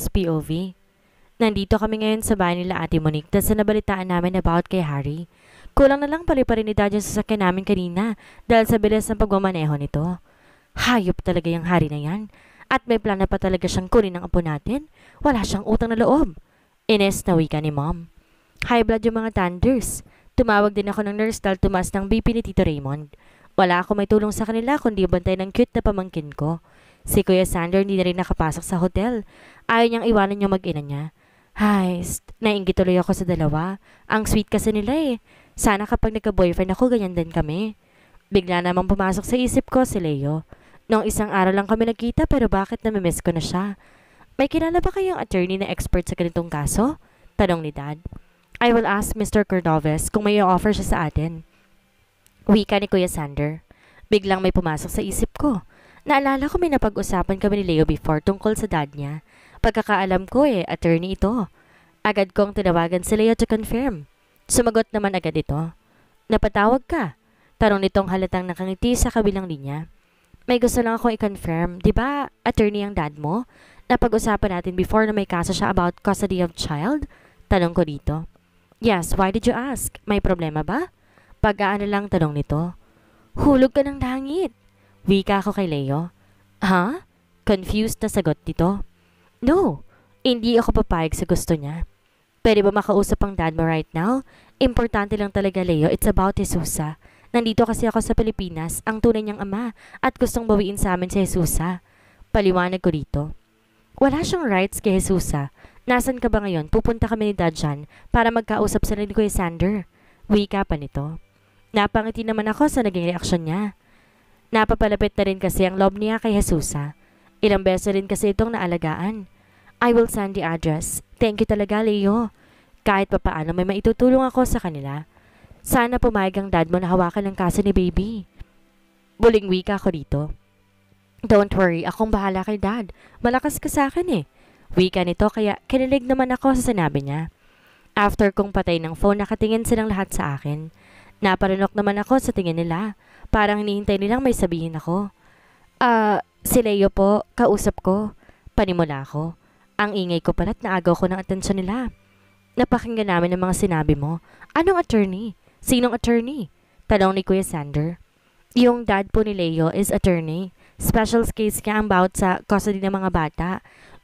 Girls POV. Nandito kami ngayon sa bahay nila Ate Monique dahil sa nabalitaan namin about kay Harry. Kulang na lang paliparin ni Dad yung sasakyan namin kanina dahil sa bilis ng pagmamaneho nito. Hayop talaga yung Harry na yan. At may plano pa talaga siyang kunin ng apo natin. Wala siyang utang na loob. Ines na wika ni Mom. High blood yung mga Thunders. Tumawag din ako ng nurse dahil tumas ng BP ni Tito Raymond. Wala ako may tulong sa kanila kundi bantay ng cute na pamangkin ko. Si Kuya Sander hindi na rin nakapasok sa hotel Ayaw niyang iwanan yung mag-ina niya. Hay, nainggi tuloy ako sa dalawa. Ang sweet kasi nila eh. Sana kapag nagka-boyfriend ako, ganyan din kami. Bigla namang pumasok sa isip ko si Leo. Noong isang araw lang kami nagkita pero bakit namimiss ko na siya? May kilala ba kayong attorney na expert sa ganitong kaso? Tanong ni Dad. I will ask Mr. Cordoves kung may offer siya sa atin. Wika ni Kuya Sander. Biglang may pumasok sa isip ko. Naalala ko may napag-usapan kami ni Leo before tungkol sa dad niya. Pagkakaalam ko eh, attorney ito. Agad kong tinawagan si Leo to confirm. Sumagot naman agad ito. Napatawag ka? Tanong nitong halatang nakangiti sa kabilang linya. May gusto lang akong i-confirm, di ba attorney ang dad mo? Napag-usapan natin before na may kaso siya about custody of child? Tanong ko dito. Yes, why did you ask? May problema ba? Pag-aano lang tanong nito. Hulog ka ng dangit. Wika ko kay Leo. Ha? Huh? Confused na sagot dito. No, hindi ako papayag sa gusto niya. Pwede ba makausap ang dad mo right now? Importante lang talaga, Leo. It's about Jesusa. Nandito kasi ako sa Pilipinas, ang tunay niyang ama, at gustong bawiin sa amin si Jesusa. Paliwanag ko dito. Wala siyang rights kay Jesusa. Nasaan ka ba ngayon? Pupunta kami ni Dad dyan para magkausap sa ni Kuya Sander. Wika pa nito. Napangiti naman ako sa naging reaksyon niya. Napapalapit na rin kasi ang loob niya kay Jesusa. Ilang beses rin kasi itong naalagaan. I will send the address. Thank you talaga, Leo. Kahit papaano may maitutulong ako sa kanila. Sana pumayag ang dad mo na hawakan ang kaso ni baby. Buling wika ko dito. Don't worry, akong bahala kay dad. Malakas ka sa akin eh. Wika nito kaya kinilig naman ako sa sinabi niya. After kong patay ng phone, nakatingin silang lahat sa akin. Naparunok naman ako sa tingin nila. Parang hinihintay nilang may sabihin ako. Ah, uh, si Leo po, kausap ko. Panimula ko. Ang ingay ko pala't naagaw ko ng atensyon nila. Napakinggan namin ang mga sinabi mo. Anong attorney? Sinong attorney? Tanong ni Kuya Sander. Yung dad po ni Leo is attorney. Special case niya ang bawat sa custody ng mga bata.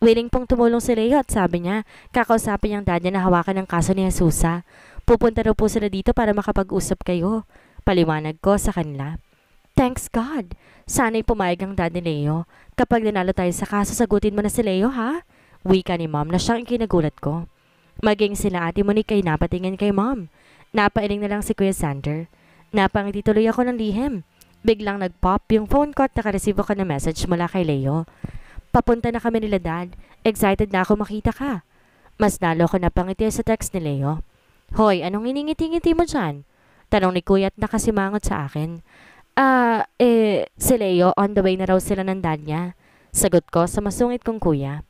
Willing pong tumulong si Leo at sabi niya, kakausapin niyang dad niya na hawakan ng kaso ni Jesusa. Ah. Pupunta raw po sila dito para makapag-usap kayo. Paliwanag ko sa kanila. Thanks God! Sana'y pumayag ang daddy Leo. Kapag nanalo tayo sa kaso, sagutin mo na si Leo ha? Wika ni mom na siyang kinagulat ko. Maging sila ate Monique ay napatingin kay mom. Napailing na lang si Kuya Sander. Napangiti ako ng lihim. Biglang nag-pop yung phone ko at nakareceive ako ng message mula kay Leo. Papunta na kami nila dad. Excited na ako makita ka. Mas nalo ko napangiti sa text ni Leo. Hoy, anong iningiti-ngiti mo dyan? Tanong ni Kuya at nakasimangot sa akin. Ah, eh, si Leo, on the way na raw sila ng dad niya. Sagot ko sa masungit kong kuya.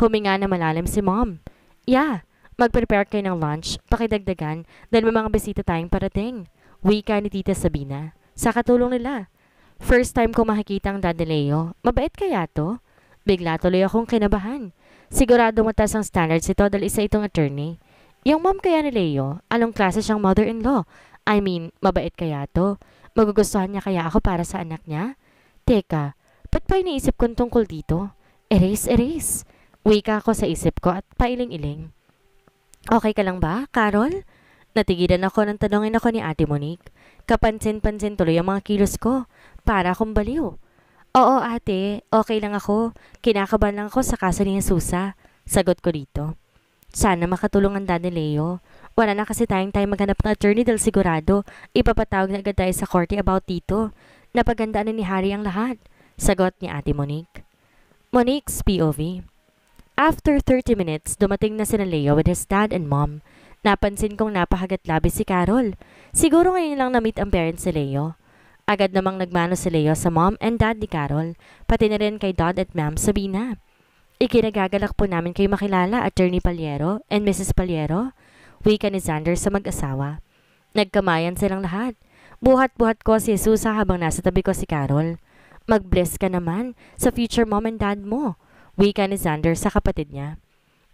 Huminga na malalim si mom. Yeah, mag-prepare kayo ng lunch, pakidagdagan, dahil may mga bisita tayong parating. Wika ni Tita Sabina. Sa katulong nila. First time ko makikita ang dad ni Leo. Mabait kaya to? Bigla tuloy akong kinabahan. Sigurado mataas ang standards ito dahil isa itong attorney. Yung mom kaya ni Leo, anong klase siyang mother-in-law? I mean, mabait kaya to? Magugustuhan niya kaya ako para sa anak niya? Teka, ba't pa iniisip kong tungkol dito? Erase, erase. Wika ko sa isip ko at pailing-iling. Okay ka lang ba, Carol? Natigilan ako ng tanongin ako ni Ate Monique. Kapansin-pansin tuloy ang mga kilos ko. Para akong baliw. Oo ate, okay lang ako. Kinakaban lang ako sa kaso ni Susa. Ah. Sagot ko dito. Sana makatulong ang Daddy Leo. Wala na kasi tayong time maghanap ng attorney dahil sigurado ipapatawag na agad tayo sa korte about dito. Napagandaan na ni Harry ang lahat. Sagot ni Ate Monique. Monique's POV After 30 minutes, dumating na sina Leo with his dad and mom. Napansin kong napahagat labi si Carol. Siguro ngayon lang na-meet ang parents ni Leo. Agad namang nagmano si Leo sa mom and dad ni Carol, pati na rin kay Dad at Ma'am Sabina. Ikinagagalak po namin kayo makilala, Attorney Paliero and Mrs. Paliero, wika ni Xander sa mag-asawa. Nagkamayan silang lahat. Buhat-buhat ko si Susa ah, habang nasa tabi ko si Carol. Mag-bless ka naman sa future mom and dad mo, wika ni Xander sa kapatid niya.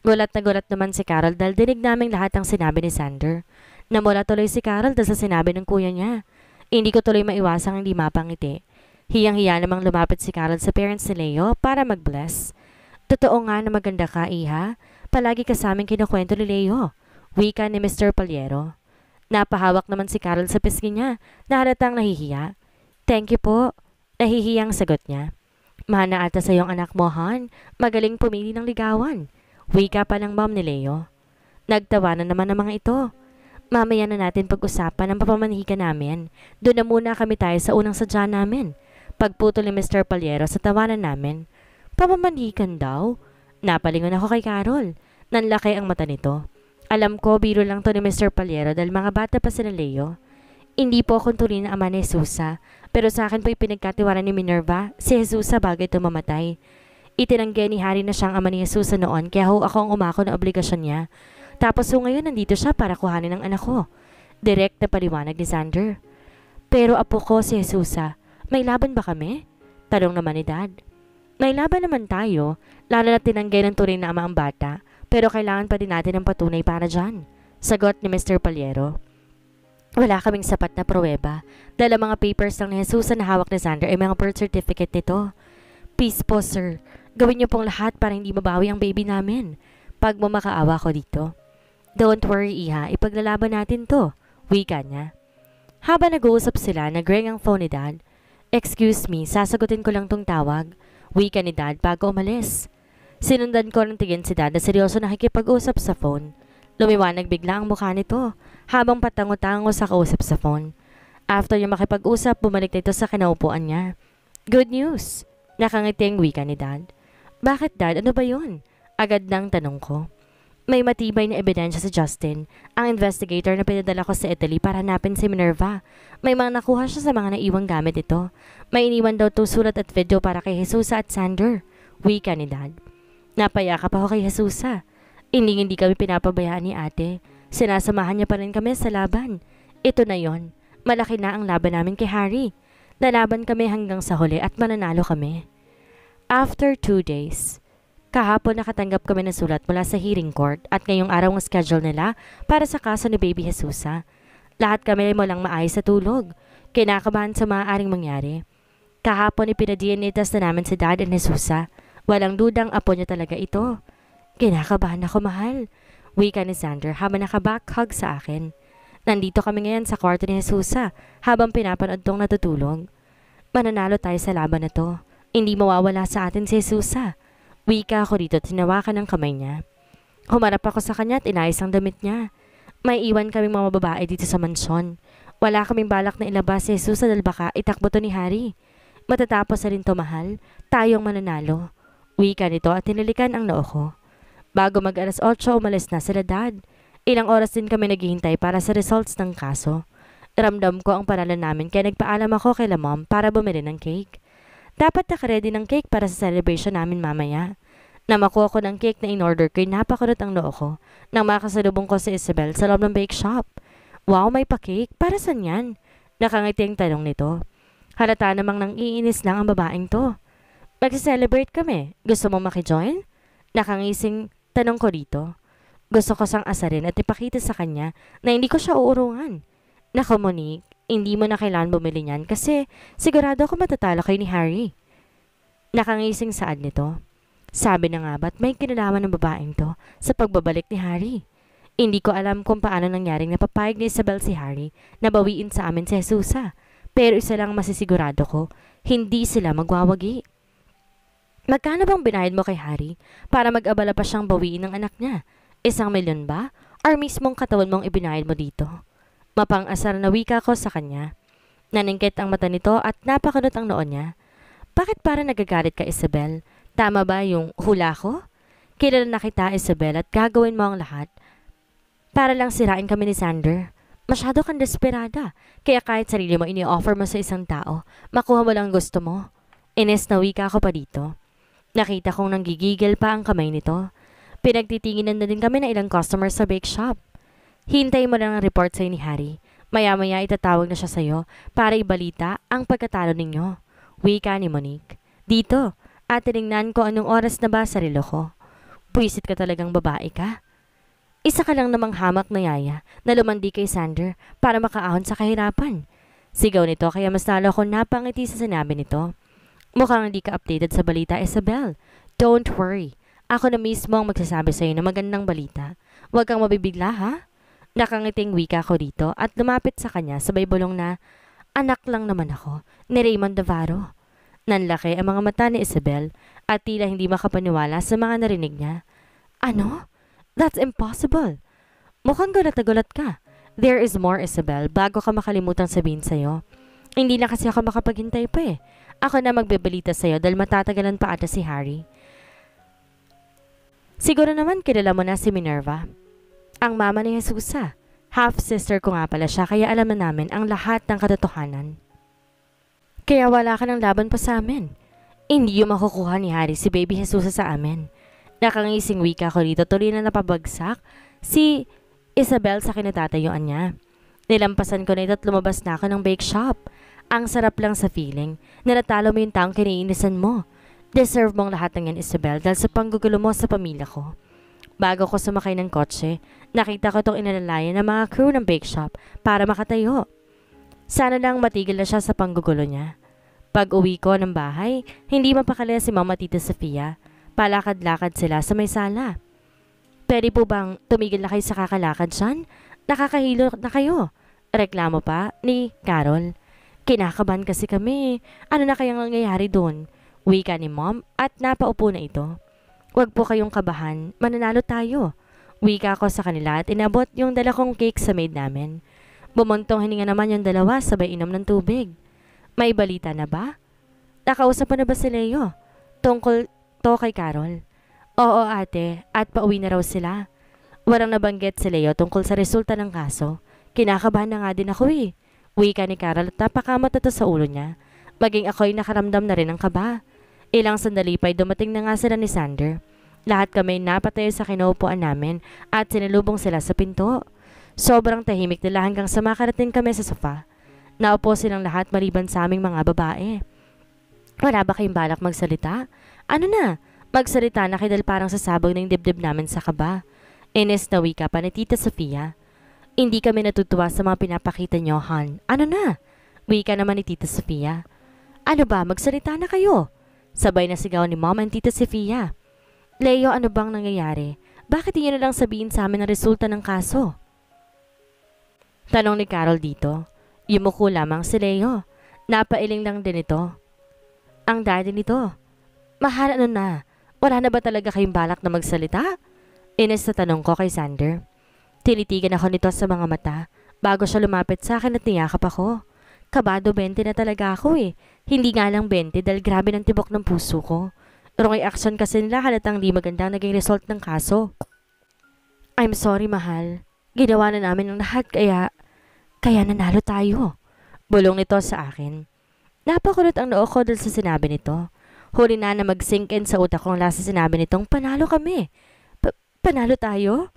Gulat na gulat naman si Carol dahil dinig namin lahat ang sinabi ni Xander. Namula tuloy si Carol dahil sa sinabi ng kuya niya. Hindi ko tuloy maiwasang hindi mapangiti. Hiyang-hiya namang lumapit si Carol sa parents ni Leo para mag-bless. Totoo nga na maganda ka, Iha. Palagi ka sa amin kinukwento ni Leo. Wika ni Mr. Paliero. Napahawak naman si Carol sa pisngi niya. Nahalatang nahihiya. Thank you po. Nahihiyang sagot niya. Mana ata sa iyong anak mo, Han. Magaling pumili ng ligawan. Wika pa ng mom ni Leo. Nagtawanan naman ang mga ito. Mamaya na natin pag-usapan ang papamanhikan namin. Doon na muna kami tayo sa unang sadya namin. Pagputol ni Mr. Paliero sa tawanan namin. Pamamanhikan daw? Napalingon ako kay Carol. Nanlaki ang mata nito. Alam ko, biro lang to ni Mr. Paliero dahil mga bata pa sila Leo. Hindi po akong tuloy na ama ni Jesusa, pero sa akin po ipinagkatiwala ni Minerva si Jesusa bago ito Itinanggi ni Harry na siyang ama ni Jesusa noon kaya ho ako ang umako ng obligasyon niya. Tapos ho ngayon nandito siya para kuhanin ang anak ko. Direct na paliwanag ni Xander. Pero apo ko si Jesusa, may laban ba kami? Talong naman ni Dad. Nailaban naman tayo, lalo na tinanggay ng tunay na ama ang bata, pero kailangan pa din natin ng patunay para dyan. Sagot ni Mr. Paliero. Wala kaming sapat na pruweba dahil ang mga papers lang ni Jesus na hawak ni Sander ay mga birth certificate nito. Peace po, sir. Gawin niyo pong lahat para hindi mabawi ang baby namin. Pag mamakaawa ko dito. Don't worry, iha. Ipaglalaban natin to. Wika niya. Habang nag-uusap sila, nag ang phone ni Dad. Excuse me, sasagutin ko lang tong tawag. Wika ni Dad bago umalis. Sinundan ko ng tingin si Dad na seryoso nakikipag-usap sa phone. Lumiwanag bigla ang mukha nito habang patango-tango sa kausap sa phone. After yung makipag-usap, bumalik nito sa kinaupuan niya. Good news! Nakangiting wika ni Dad. Bakit Dad? Ano ba yun? Agad nang tanong ko. May matibay na ebidensya si Justin, ang investigator na pinadala ko sa Italy para hanapin si Minerva. May mga nakuha siya sa mga naiwang gamit ito. May iniwan daw to sulat at video para kay Jesusa at Sander. Wika ni Dad. Napayakap ako kay Jesusa. Hindi hindi kami pinapabayaan ni ate. Sinasamahan niya pa rin kami sa laban. Ito na yon. Malaki na ang laban namin kay Harry. Lalaban kami hanggang sa huli at mananalo kami. After two days, Kahapon nakatanggap kami ng sulat mula sa hearing court at ngayong araw ang schedule nila para sa kaso ni Baby Jesusa. Lahat kami ay lang maayos sa tulog. Kinakabahan sa maaaring mangyari. Kahapon ipinadna test na namin si Dad at Jesusa. Walang dudang apo niya talaga ito. Kinakabahan ako mahal. Wika ni Xander habang nakaback sa akin. Nandito kami ngayon sa kwarto ni Jesusa habang pinapanood tong natutulog. Mananalo tayo sa laban na to. Hindi mawawala sa atin si Jesusa. Wika ako dito at hinawakan ng kamay niya. Humarap ako sa kanya at inayos ang damit niya. May iwan kaming mga babae dito sa mansyon. Wala kaming balak na ilabas si Jesus sa dalbaka, itakbo to ni Harry. Matatapos na rin to mahal, tayong mananalo. Wika nito at tinilikan ang noo ko. Bago mag alas 8 umalis na sila dad. Ilang oras din kami naghihintay para sa results ng kaso. Ramdam ko ang paralan namin kaya nagpaalam ako kay Lamom para bumili ng cake. Dapat nakaredy ng cake para sa celebration namin mamaya. Na makuha ko ng cake na in-order ko, napakunot ang noo ko nang makasalubong ko si Isabel sa loob ng bake shop. Wow, may pa-cake? Para saan yan? Nakangiti ang tanong nito. Halata namang nang iinis lang ang babaeng to. Magsa-celebrate kami. Gusto mo maki-join? Nakangising tanong ko dito. Gusto ko sang asarin at ipakita sa kanya na hindi ko siya uurungan. Nako Monique, hindi mo na kailan bumili niyan kasi sigurado ako matatalo kayo ni Harry. Nakangising saad nito. Sabi na nga ba't may kinalaman ng babaeng to sa pagbabalik ni Harry. Hindi ko alam kung paano nangyaring napapayag ni Isabel si Harry na bawiin sa amin si Jesusa. Pero isa lang masisigurado ko, hindi sila magwawagi. Magkano bang binayad mo kay Harry para mag-abala pa siyang bawiin ng anak niya? Isang milyon ba? Or mismong katawan mong ibinayad mo dito? Mapangasar na wika ko sa kanya. Naningkit ang mata nito at napakunot ang noon niya. Bakit para nagagalit ka, Isabel? Tama ba yung hula ko? Kilala na kita, Isabel, at gagawin mo ang lahat. Para lang sirain kami ni Sander. Masyado kang desperada, kaya kahit sarili mo ini-offer mo sa isang tao, makuha mo lang gusto mo. Ines na wika ko pa dito. Nakita kong nanggigigil pa ang kamay nito. Pinagtitinginan na din kami ng ilang customers sa bake shop. Hintay mo lang ang report sa'yo ni Harry. Maya-maya itatawag na siya sa'yo para ibalita ang pagkatalo ninyo. Wika ni Monique. Dito, at tinignan ko anong oras na ba sa relo ko. Puisit ka talagang babae ka. Isa ka lang namang hamak na yaya na lumandi kay Sander para makaahon sa kahirapan. Sigaw nito kaya mas lalo ako napangiti sa sinabi nito. Mukhang hindi ka updated sa balita, Isabel. Don't worry. Ako na mismo ang magsasabi sa'yo ng magandang balita. Huwag kang mabibigla, ha? Nakangiting wika ko dito at lumapit sa kanya sabay bulong na, Anak lang naman ako, ni Raymond Navarro. Nanlaki ang mga mata ni Isabel at tila hindi makapaniwala sa mga narinig niya. Ano? That's impossible. Mukhang gulat na gulat ka. There is more, Isabel, bago ka makalimutan sabihin sa'yo. Hindi na kasi ako makapaghintay pa eh. Ako na magbebalita sa'yo dahil matatagalan pa ata si Harry. Siguro naman kilala mo na si Minerva ang mama ni Jesusa. Ah. Half-sister ko nga pala siya kaya alam namin ang lahat ng katotohanan. Kaya wala ka ng laban pa sa amin. Hindi yung makukuha ni Harry si Baby Jesusa sa amin. Nakangising wika ko dito tuloy na napabagsak si Isabel sa kinatatayuan niya. Nilampasan ko na ito at lumabas na ako ng bake shop. Ang sarap lang sa feeling na natalo mo yung taong kiniinisan mo. Deserve mong lahat ng yan, Isabel, dahil sa panggugulo mo sa pamilya ko. Bago ko sumakay ng kotse, nakita ko tong inalalayan ng mga crew ng bake shop para makatayo. Sana lang matigil na siya sa panggugulo niya. Pag uwi ko ng bahay, hindi mapakali si Mama Tita Sofia. Palakad-lakad sila sa may sala. Pwede po bang tumigil na kayo sa kakalakad siyan? Nakakahilo na kayo. Reklamo pa ni Carol. Kinakaban kasi kami. Ano na kayang nangyayari doon? Wika ni Mom at napaupo na ito. Huwag po kayong kabahan, mananalo tayo. Wika ko sa kanila at inabot yung dala kong cake sa maid namin. Bumuntong hininga naman yung dalawa sabay inom ng tubig. May balita na ba? Nakausap pa na ba si Leo? Tungkol to kay Carol. Oo ate, at pauwi na raw sila. Warang nabanggit si Leo tungkol sa resulta ng kaso. Kinakabahan na nga din ako eh. Wika ni Carol at napakamat to sa ulo niya. Maging ako'y nakaramdam na rin ng kaba. Ilang sandali pa'y dumating na nga sila ni Sander. Lahat kami napatayo sa kinaupuan namin at sinilubong sila sa pinto. Sobrang tahimik nila hanggang sa makarating kami sa sofa. Naupo silang lahat maliban sa aming mga babae. Wala ba kayong balak magsalita? Ano na? Magsalita na kidal parang sasabog ng dibdib namin sa kaba. Ines na wika pa ni Tita Sofia. Hindi kami natutuwa sa mga pinapakita nyo, Han. Ano na? Wika naman ni Tita Sofia. Ano ba? Magsalita na kayo. Sabay na sigaw ni Mom and Tita Sofia. Leo, ano bang nangyayari? Bakit niyo na lang sabihin sa amin ang resulta ng kaso? Tanong ni Carol dito. Yumuko lamang si Leo. Napailing lang din ito. Ang daddy nito. Mahal ano na? Wala na ba talaga kayong balak na magsalita? Ines na tanong ko kay Sander. Tinitigan ako nito sa mga mata bago siya lumapit sa akin at niyakap ako. Kabado 20 na talaga ako eh. Hindi nga lang 20 dahil grabe ng tibok ng puso ko. Pero kay action kasi nila halatang di magandang naging result ng kaso. I'm sorry, mahal. Ginawa na namin ang lahat kaya... Kaya nanalo tayo. Bulong nito sa akin. Napakulot ang noo ko dahil sa sinabi nito. Huli na na mag-sink in sa utak kong lasa sinabi nitong panalo kami. Pa panalo tayo?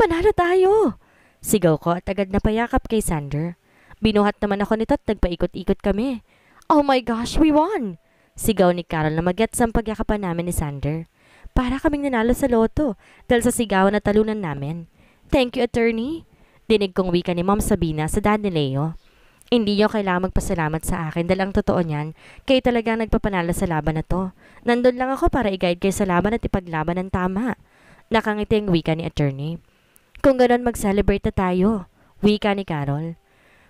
Panalo tayo! Sigaw ko at agad na payakap kay Sander. Binuhat naman ako nito at nagpaikot-ikot kami. Oh my gosh, we won! Sigaw ni Carol na magets ang pagyakapan namin ni Sander. Para kaming nanalo sa loto dahil sa sigaw na talunan namin. Thank you, attorney. Dinig kong wika ni Ma'am Sabina sa dad ni Leo. Hindi nyo kailangang magpasalamat sa akin dahil ang totoo niyan, kayo talaga nagpapanala sa laban na to. Nandun lang ako para i-guide kayo sa laban at ipaglaban ng tama. Nakangiti ang wika ni attorney. Kung ganon mag-celebrate na tayo, wika ni Carol.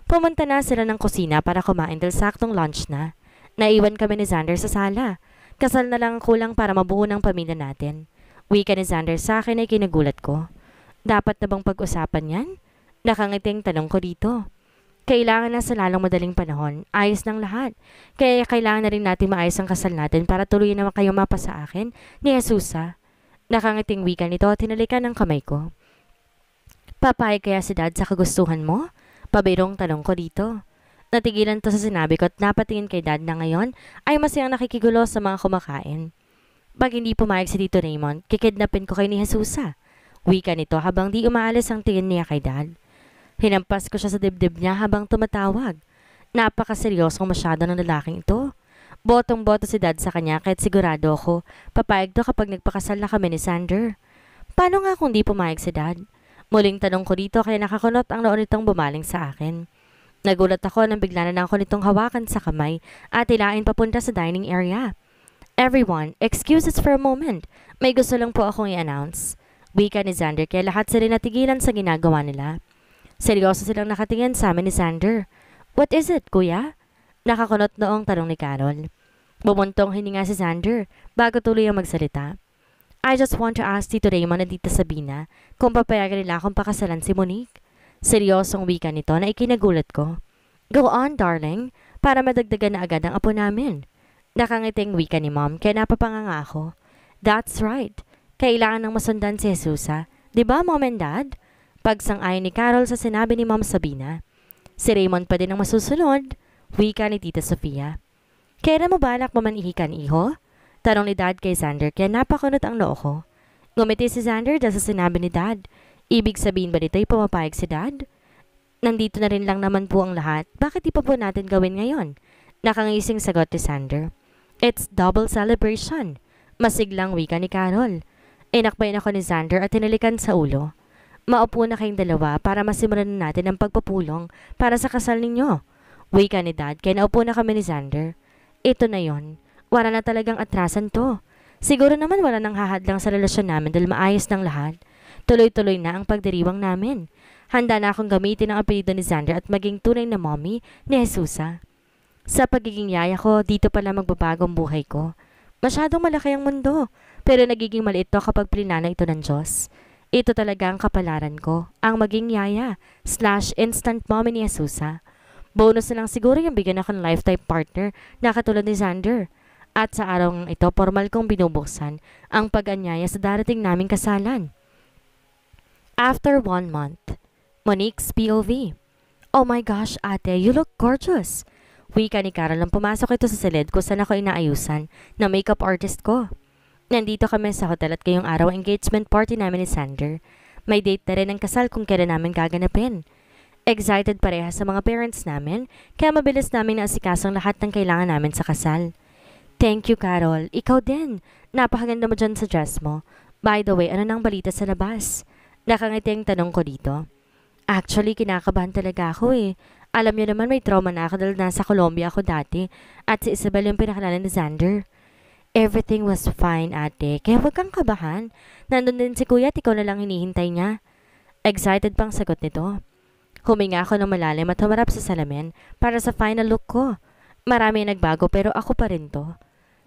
Pumunta na sila ng kusina para kumain dahil saktong lunch na. Naiwan kami ni Xander sa sala. Kasal na lang kulang para mabuo ng pamilya natin. Wika ni Xander sa akin ay kinagulat ko. Dapat na bang pag-usapan yan? Nakangiting tanong ko dito. Kailangan na sa lalong madaling panahon, ayos ng lahat. Kaya kailangan na rin natin maayos ang kasal natin para tuloy naman kayo mapa sa akin ni Jesusa. Nakangiting wika nito at hinalikan ng kamay ko. Papayag kaya si dad sa kagustuhan mo? Pabirong tanong ko dito. Natigilan to sa sinabi ko at napatingin kay dad na ngayon ay masayang nakikigulo sa mga kumakain. Pag hindi pumayag si Tito Raymond, kikidnapin ko kay ni Jesusa. Ah. Wika nito habang di umaalis ang tingin niya kay dad. Hinampas ko siya sa dibdib niya habang tumatawag. Napakaseryosong masyado ng lalaking ito. Botong-boto si dad sa kanya kahit sigurado ako papayag to kapag nagpakasal na kami ni Sander. Paano nga kung di pumayag si dad? Muling tanong ko dito kaya nakakunot ang noon itong bumaling sa akin. Nagulat ako nang bigla na lang ako nitong hawakan sa kamay at hilain papunta sa dining area. Everyone, excuse us for a moment. May gusto lang po akong i-announce. Wika ni Xander kaya lahat sila natigilan sa ginagawa nila. Seryoso silang nakatingin sa amin ni Xander. What is it, kuya? Nakakunot noong tanong ni Carol. Bumuntong hininga si Xander bago tuloy ang magsalita. I just want to ask Tito Raymond at Tita Sabina kung papayagan nila akong pakasalan si Monique. Seryosong wika nito na ikinagulat ko. Go on, darling, para madagdagan na agad ang apo namin. Nakangiting wika ni mom kaya napapanganga ako. That's right. Kailangan ng masundan si Jesusa. Ah. ba diba, mom and dad? Pagsang-ayon ni Carol sa sinabi ni mom Sabina. Si Raymond pa din ang masusunod. Wika ni Tita Sofia. Kailan mo balak mamanihikan, iho? Tanong ni Dad kay Xander kaya napakunot ang noo ko. Ngumiti si Xander dahil sa sinabi ni Dad Ibig sabihin ba nito ay pumapayag si dad? Nandito na rin lang naman po ang lahat. Bakit di pa po natin gawin ngayon? Nakangising sagot ni Sander. It's double celebration. Masiglang wika ni Carol. Inakbayin ako ni Sander at tinalikan sa ulo. Maupo na kayong dalawa para masimulan na natin ang pagpapulong para sa kasal ninyo. Wika ni Dad kaya naupo na kami ni Sander. Ito na yon. Wala na talagang atrasan to. Siguro naman wala nang hahadlang sa relasyon namin dahil maayos ng lahat. Tuloy-tuloy na ang pagdiriwang namin. Handa na akong gamitin ang apelido ni Xander at maging tunay na mommy ni Jesusa. Sa pagiging yaya ko, dito pala magbabago ang buhay ko. Masyadong malaki ang mundo, pero nagiging maliit to kapag plinana ito ng Diyos. Ito talaga ang kapalaran ko, ang maging yaya slash instant mommy ni Jesusa. Bonus na lang siguro yung bigyan ako ng lifetime partner na katulad ni Xander. At sa araw ng ito, formal kong binubuksan ang pag-anyaya sa darating naming kasalan. After one month, Monique's POV. Oh my gosh, ate, you look gorgeous. Wika ni Carol nang pumasok ito sa silid kung saan ako inaayusan na makeup artist ko. Nandito kami sa hotel at kayong araw engagement party namin ni Sander. May date na rin ang kasal kung kailan namin gaganapin. Excited pareha sa mga parents namin, kaya mabilis namin naasikaso lahat ng kailangan namin sa kasal. Thank you, Carol. Ikaw din. Napakaganda mo dyan sa dress mo. By the way, ano nang balita sa labas? Nakangiti ang tanong ko dito. Actually, kinakabahan talaga ako eh. Alam niyo naman may trauma na ako dahil nasa Colombia ako dati at si Isabel yung pinakalala ni Xander. Everything was fine, ate. Kaya huwag kang kabahan. Nandun din si kuya at ikaw na lang hinihintay niya. Excited pang sagot nito. Huminga ako ng malalim at humarap sa salamin para sa final look ko. Marami nagbago pero ako pa rin to.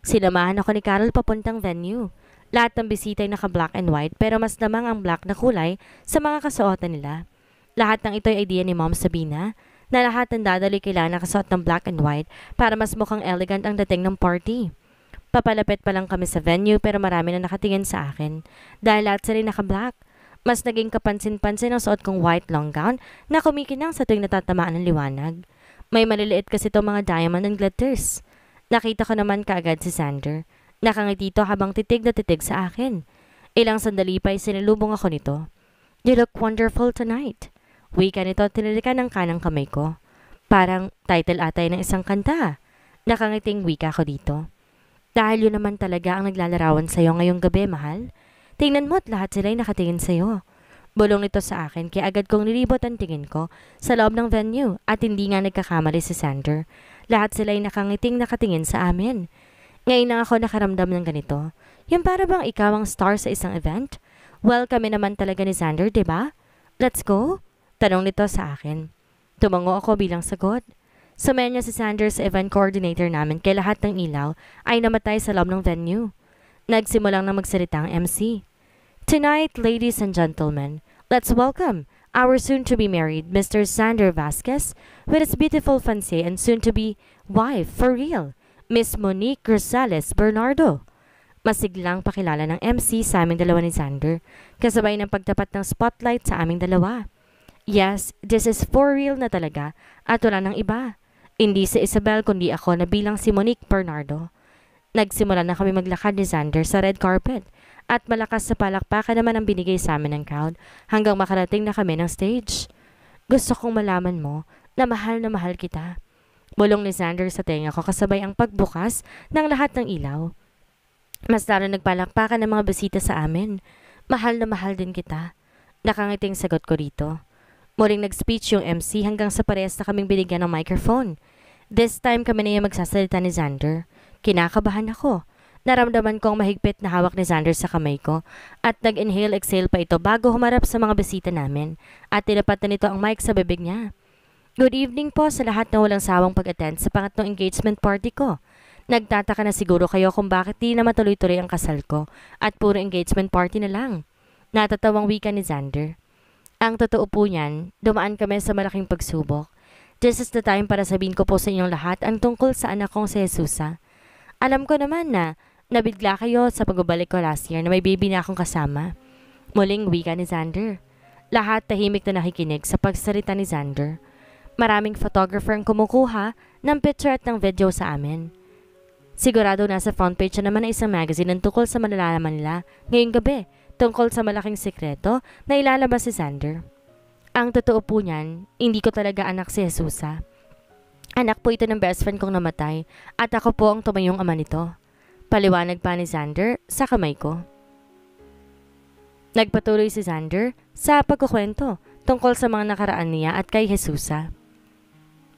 Sinamahan ako ni Carol papuntang venue. Lahat ng bisita ay naka-black and white pero mas namang ang black na kulay sa mga kasuotan nila. Lahat ng ito ay idea ni Mom Sabina na lahat ng dadaloy kailangan nakasuot ng black and white para mas mukhang elegant ang dating ng party. Papalapit pa lang kami sa venue pero marami na nakatingin sa akin dahil lahat sila naka-black. Mas naging kapansin-pansin ang suot kong white long gown na kumikinang sa tuwing natatamaan ng liwanag. May maliliit kasi itong mga diamond and glitters. Nakita ko naman kaagad si Sander. Nakangiti ito habang titig na titig sa akin. Ilang sandali pa ay sinilubong ako nito. You look wonderful tonight. Wika nito at tinilikan ng kanang kamay ko. Parang title atay ng isang kanta. Nakangiting wika ko dito. Dahil yun naman talaga ang naglalarawan sa'yo ngayong gabi, mahal. Tingnan mo at lahat sila ay nakatingin sa'yo. Bulong nito sa akin kaya agad kong nilibot ang tingin ko sa loob ng venue at hindi nga nagkakamali si Sander. Lahat sila ay nakangiting nakatingin sa amin. Ngayon lang ako nakaramdam ng ganito. Yung para bang ikaw ang star sa isang event? Welcome naman talaga ni Xander, ba? Diba? Let's go? Tanong nito sa akin. Tumango ako bilang sagot. Sumayan niya si Xander sa event coordinator namin kay lahat ng ilaw ay namatay sa loob ng venue. Nagsimulang na magsalita ang MC. Tonight, ladies and gentlemen, let's welcome our soon-to-be married Mr. Xander Vasquez with his beautiful fiancée and soon-to-be wife for real, Miss Monique Rosales Bernardo. Masiglang pakilala ng MC sa aming dalawa ni Xander, kasabay ng pagtapat ng spotlight sa aming dalawa. Yes, this is for real na talaga at wala ng iba. Hindi si Isabel kundi ako na bilang si Monique Bernardo. Nagsimula na kami maglakad ni Xander sa red carpet at malakas sa palakpakan naman ang binigay sa amin ng crowd hanggang makarating na kami ng stage. Gusto kong malaman mo na mahal na mahal kita Bulong ni Xander sa tenga ko kasabay ang pagbukas ng lahat ng ilaw. Mas lalo nagpalakpakan ng mga bisita sa amin. Mahal na mahal din kita. Nakangiting sagot ko rito. Muling nag-speech yung MC hanggang sa parehas na kaming binigyan ng microphone. This time kami na yung magsasalita ni Xander. Kinakabahan ako. Naramdaman kong mahigpit na hawak ni Xander sa kamay ko at nag-inhale-exhale pa ito bago humarap sa mga bisita namin at tinapat na nito ang mic sa bibig niya. Good evening po sa lahat na walang sawang pag-attend sa pangatlong engagement party ko. Nagtataka na siguro kayo kung bakit di na matuloy-tuloy ang kasal ko at puro engagement party na lang. Natatawang wika ni Xander. Ang totoo po niyan, dumaan kami sa malaking pagsubok. This is the time para sabihin ko po sa inyong lahat ang tungkol sa anak kong si Jesusa. Ah. Alam ko naman na nabigla kayo sa pagbabalik ko last year na may baby na akong kasama. Muling wika ni Xander. Lahat tahimik na nakikinig sa pagsalita ni Xander. Maraming photographer ang kumukuha ng picture at ng video sa amin. Sigurado nasa front page na naman ng isang magazine ang tukol sa malalaman nila ngayong gabi tungkol sa malaking sekreto na ilalabas si Sander. Ang totoo po niyan, hindi ko talaga anak si Jesusa. Ah. Anak po ito ng best friend kong namatay at ako po ang tumayong ama nito. Paliwanag pa ni Sander sa kamay ko. Nagpatuloy si Sander sa pagkukwento tungkol sa mga nakaraan niya at kay Jesusa. Ah.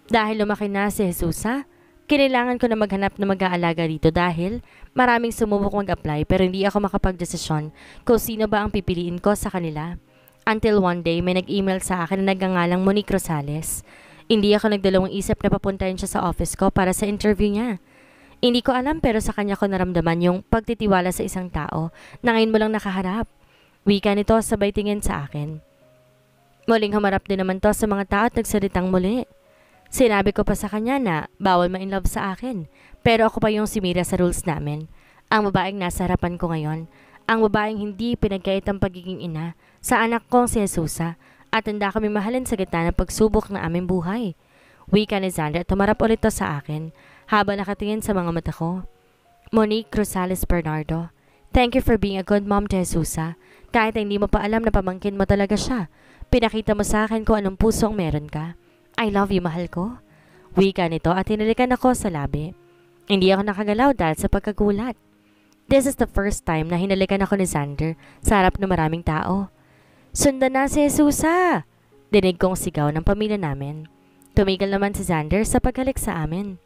Dahil lumaki na si Jesus ha, kailangan ko na maghanap ng mag-aalaga dito dahil maraming sumubok mag-apply pero hindi ako makapagdesisyon kung sino ba ang pipiliin ko sa kanila. Until one day may nag-email sa akin na nagangalang Monique Rosales. Hindi ako nagdalawang isip na papuntahin siya sa office ko para sa interview niya. Hindi ko alam pero sa kanya ko naramdaman yung pagtitiwala sa isang tao na ngayon mo lang nakaharap. Wika nito sabay tingin sa akin. Muling humarap din naman to sa mga tao at nagsalitang muli. Sinabi ko pa sa kanya na bawal ma love sa akin, pero ako pa yung simira sa rules namin. Ang babaeng nasa harapan ko ngayon, ang babaeng hindi pinagkait ang pagiging ina sa anak kong si Jesusa at handa kami mahalin sa gitna ng pagsubok ng aming buhay. Wika ni Zandra tumarap ulit to sa akin habang nakatingin sa mga mata ko. Monique Rosales Bernardo, thank you for being a good mom to Jesusa. Kahit hindi mo pa alam na pamangkin mo talaga siya, pinakita mo sa akin kung anong pusong meron ka. I love you, mahal ko. Wika nito at hinalikan ako sa labi. Hindi ako nakagalaw dahil sa pagkagulat. This is the first time na hinalikan ako ni Xander sa harap ng maraming tao. Sundan na si Jesusa! Dinig kong sigaw ng pamilya namin. Tumigil naman si Xander sa paghalik sa amin.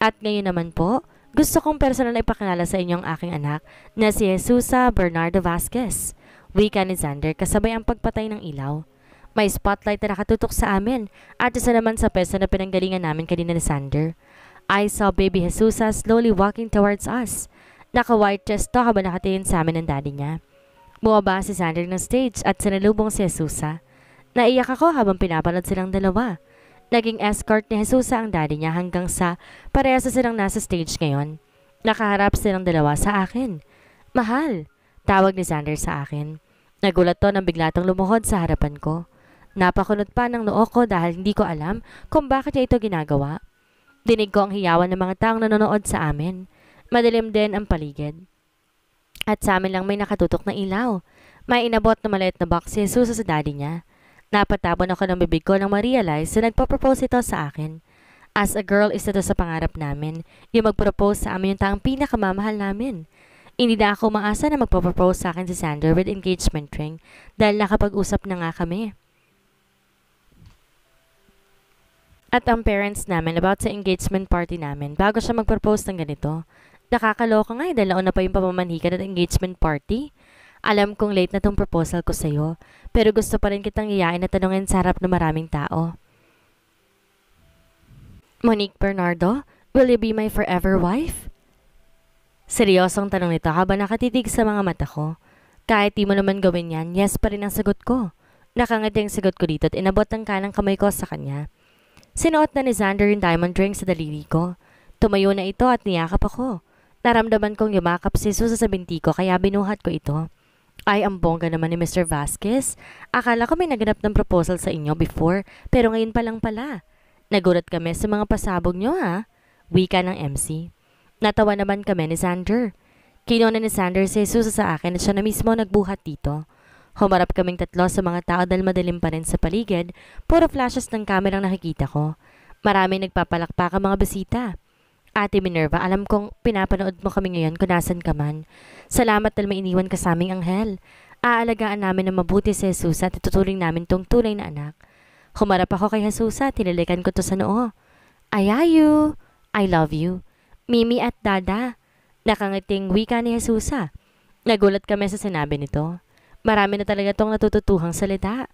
At ngayon naman po, gusto kong personal na ipakilala sa inyo ang aking anak na si Jesusa ah, Bernardo Vasquez. Wika ni Xander kasabay ang pagpatay ng ilaw. May spotlight na nakatutok sa amin at isa naman sa pesa na pinanggalingan namin kanina ni Sander. I saw baby Jesusa slowly walking towards us. Naka-white chest to habang nakatingin sa amin ng daddy niya. Bumaba si Sander ng stage at sinalubong si Jesusa. Naiyak ako habang pinapanood silang dalawa. Naging escort ni Jesusa ang daddy niya hanggang sa parehas na silang nasa stage ngayon. Nakaharap silang dalawa sa akin. Mahal, tawag ni Sander sa akin. Nagulat to nang bigla tong lumuhod sa harapan ko. Napakunot pa ng noo ko dahil hindi ko alam kung bakit niya ito ginagawa. Dinig ko ang hiyawan ng mga taong nanonood sa amin. Madilim din ang paligid. At sa amin lang may nakatutok na ilaw. May inabot na maliit na box si Jesus sa daddy niya. Napatapon ako ng bibig ko nang ma-realize na nagpo-propose ito sa akin. As a girl, isa to sa pangarap namin. Yung mag-propose sa amin yung taong pinakamamahal namin. Hindi na ako maasa na magpo-propose sa akin si Sander with engagement ring dahil nakapag-usap na nga kami. at ang parents namin about sa engagement party namin bago siya mag-propose ng ganito. Nakakaloka nga, eh, dalaw na pa yung pamamanhikan at engagement party. Alam kong late na tong proposal ko sa'yo, pero gusto pa rin kitang iyain at tanungin sa harap ng maraming tao. Monique Bernardo, will you be my forever wife? Seryosong tanong nito habang nakatitig sa mga mata ko. Kahit di mo naman gawin yan, yes pa rin ang sagot ko. Nakangati ang sagot ko dito at inabot ang kanang kamay ko sa kanya. Sinuot na ni Xander yung diamond ring sa daliri ko. Tumayo na ito at niyakap ako. Naramdaman kong yumakap si Susa sa binti ko kaya binuhat ko ito. Ay, ang bongga naman ni Mr. Vasquez. Akala ko may naganap ng proposal sa inyo before, pero ngayon pa lang pala. Nagulat kami sa mga pasabog nyo ha. Wika ng MC. Natawa naman kami ni Xander. Kinuna ni Xander si Susa sa akin at siya na mismo nagbuhat dito. Humarap kaming tatlo sa mga tao dahil madilim pa rin sa paligid. Puro flashes ng kamerang nakikita ko. Maraming nagpapalakpak ang mga bisita. Ate Minerva, alam kong pinapanood mo kami ngayon kung nasan ka man. Salamat dahil may iniwan ka sa aming anghel. Aalagaan namin na mabuti si Jesus at ituturing namin tong tunay na anak. Humarap ako kay Jesus at tinilikan ko to sa noo. Ayayu, I love you. Mimi at Dada. Nakangiting wika ni Jesusa. Nagulat kami sa sinabi nito. Marami na talaga tong natututuhang salita.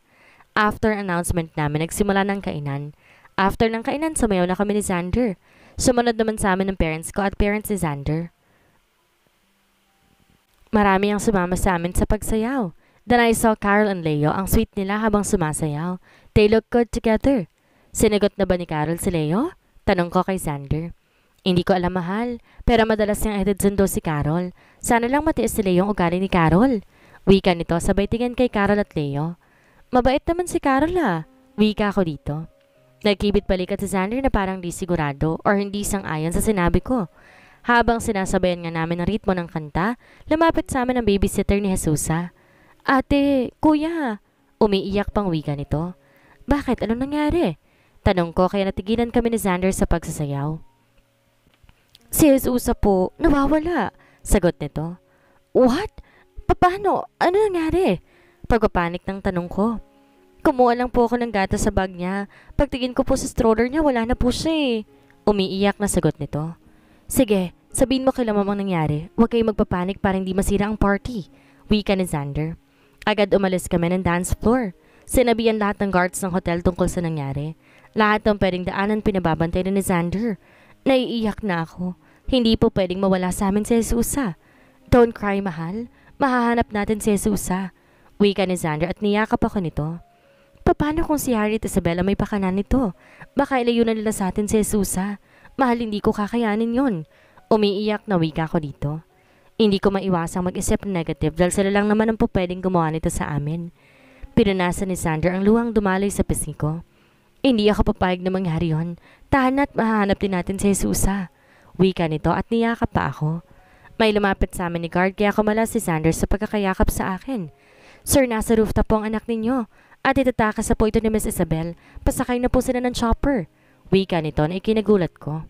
After announcement namin, nagsimula ng kainan. After ng kainan, sumayaw na kami ni Xander. Sumunod naman sa amin ng parents ko at parents ni Xander. Marami ang sumama sa amin sa pagsayaw. Then I saw Carol and Leo ang sweet nila habang sumasayaw. They look good together. Sinagot na ba ni Carol si Leo? Tanong ko kay Xander. Hindi ko alam mahal, pero madalas niyang edad sundo si Carol. Sana lang matiis si Leo ang ugali ni Carol. Wika nito sabay tingin kay Carol at Leo. Mabait naman si Carol ha. Ah. Wika ko dito. Nagkibit balikat si Xander na parang di sigurado or hindi sang-ayon sa sinabi ko. Habang sinasabayan nga namin ang ritmo ng kanta, lumapit sa amin ang babysitter ni Jesusa. Ate, kuya, umiiyak pang wika nito. Bakit? Anong nangyari? Tanong ko kaya natigilan kami ni Xander sa pagsasayaw. Si Jesusa po, nawawala, sagot nito. What? Paano? Ano nangyari? Pagpapanik ng tanong ko. Kumuha lang po ako ng gatas sa bag niya. Pagtingin ko po sa stroller niya, wala na po siya eh. Umiiyak na sagot nito. Sige, sabihin mo kay lamang nangyari. Huwag kayong magpapanik para hindi masira ang party. Wika ni Xander. Agad umalis kami ng dance floor. Sinabihan lahat ng guards ng hotel tungkol sa nangyari. Lahat ng pwedeng daanan pinababantay na ni Xander. Naiiyak na ako. Hindi po pwedeng mawala sa amin si Jesusa. Ah. Don't cry, mahal mahahanap natin si Jesusa. Ah. Wika ni Xander at niyakap ako nito. Paano kung si Harry at Isabella may pakanan nito? Baka ilayo na nila sa atin si Jesusa. Ah. Mahal hindi ko kakayanin yon. Umiiyak na wika ko dito. Hindi ko maiwasang mag-isip negative dahil sila lang naman ang pwedeng gumawa nito sa amin. Pinunasan ni Sander ang luhang dumaloy sa pisngi ko. Hindi ako papayag na mangyari yon. Tahan at mahahanap din natin si Jesusa. Ah. Wika nito at niyakap pa ako. May lumapit sa amin ni guard kaya kumala si Sanders sa pagkakayakap sa akin. Sir, nasa rooftop po ang anak ninyo. At itatakas sa po ito ni Miss Isabel. Pasakay na po sila ng chopper. Wika nito na ikinagulat ko.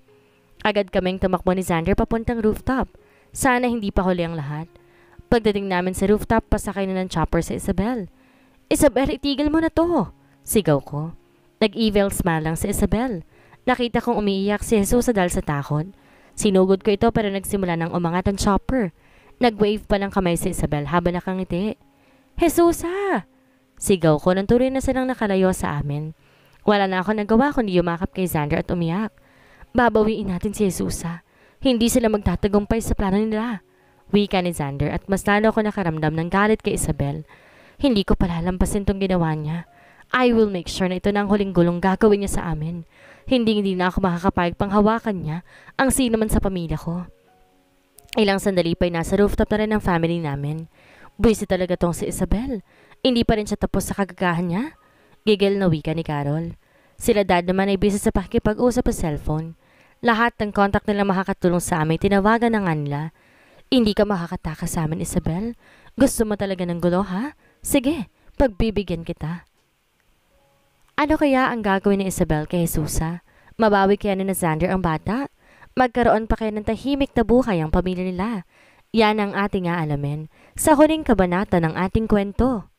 Agad kaming tumakbo ni Xander papuntang rooftop. Sana hindi pa huli ang lahat. Pagdating namin sa rooftop, pasakay na ng chopper sa Isabel. Isabel, itigil mo na to! Sigaw ko. Nag-evil smile lang si Isabel. Nakita kong umiiyak si Jesus dal sa takot. Sinugod ko ito pero nagsimula ng umangat ang chopper. Nag-wave pa ng kamay si Isabel habang nakangiti. Jesusa! Ah! Sigaw ko nang tuloy na silang nakalayo sa amin. Wala na ako nagawa kundi yumakap kay Xander at umiyak. Babawiin natin si Jesusa. Ah. Hindi sila magtatagumpay sa plano nila. Wika ni Xander at mas lalo ako nakaramdam ng galit kay Isabel. Hindi ko palalampasin tong ginawa niya. I will make sure na ito na ang huling gulong gagawin niya sa amin. Hindi-hindi na ako makakapayag panghawakan niya ang sino man sa pamilya ko. Ilang sandali pa'y nasa rooftop na rin ang family namin. Busy talaga tong si Isabel. Hindi pa rin siya tapos sa kagagahan niya. Gigil na wika ni Carol. Sila dad naman ay busy sa pakikipag-usap sa cellphone. Lahat ng contact nila makakatulong sa amin tinawagan na nga nila. Hindi ka makakataka sa amin, Isabel. Gusto mo talaga ng gulo, ha? Sige, pagbibigyan kita. Ano kaya ang gagawin ni Isabel kay Jesusa? Mabawi kaya ni Xander ang bata? Magkaroon pa kaya ng tahimik na buhay ang pamilya nila? Yan ang ating aalamin sa huling kabanata ng ating kwento.